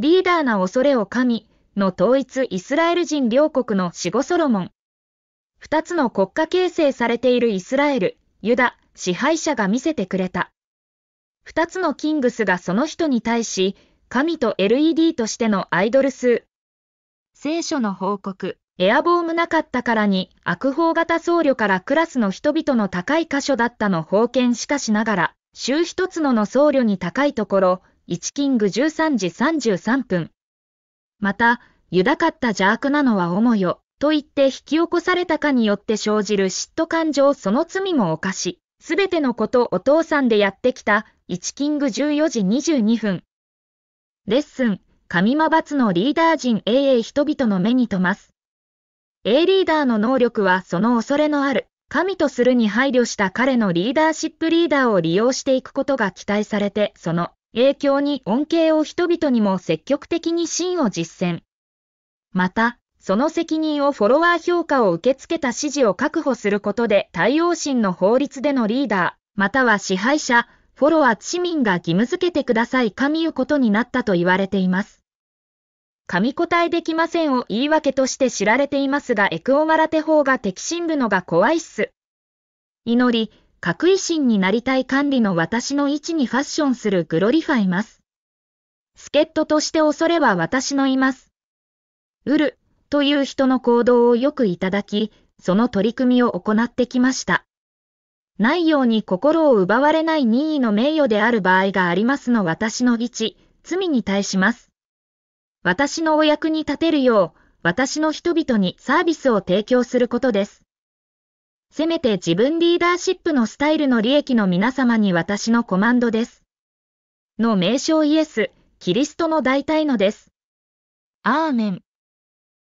リーダーな恐れを神の統一イスラエル人両国の死後ソロモン。二つの国家形成されているイスラエル、ユダ、支配者が見せてくれた。二つのキングスがその人に対し、神と LED としてのアイドル数。聖書の報告。エアボームなかったからに、悪法型僧侶からクラスの人々の高い箇所だったの封建しかしながら、週一つのの僧侶に高いところ、1キング13時33分。また、豊かった邪悪なのは重よ、と言って引き起こされたかによって生じる嫉妬感情その罪も犯し、すべてのことお父さんでやってきた、1キング14時22分。レッスン、神魔罰のリーダー陣 AA 人々の目に留ます。A リーダーの能力はその恐れのある、神とするに配慮した彼のリーダーシップリーダーを利用していくことが期待されて、その影響に恩恵を人々にも積極的に真を実践。また、その責任をフォロワー評価を受け付けた指示を確保することで対応心の法律でのリーダー、または支配者、フォロワー市民が義務付けてください神みうことになったと言われています。神答えできませんを言い訳として知られていますがエクオマラテ法が敵心部のが怖いっす。祈り、格維新になりたい管理の私の位置にファッションするグロリファいます。助っ人として恐れは私のいます。うる、という人の行動をよくいただき、その取り組みを行ってきました。ないように心を奪われない任意の名誉である場合がありますの私の義地、罪に対します。私のお役に立てるよう、私の人々にサービスを提供することです。せめて自分リーダーシップのスタイルの利益の皆様に私のコマンドです。の名称イエス、キリストの大体のです。アーメン。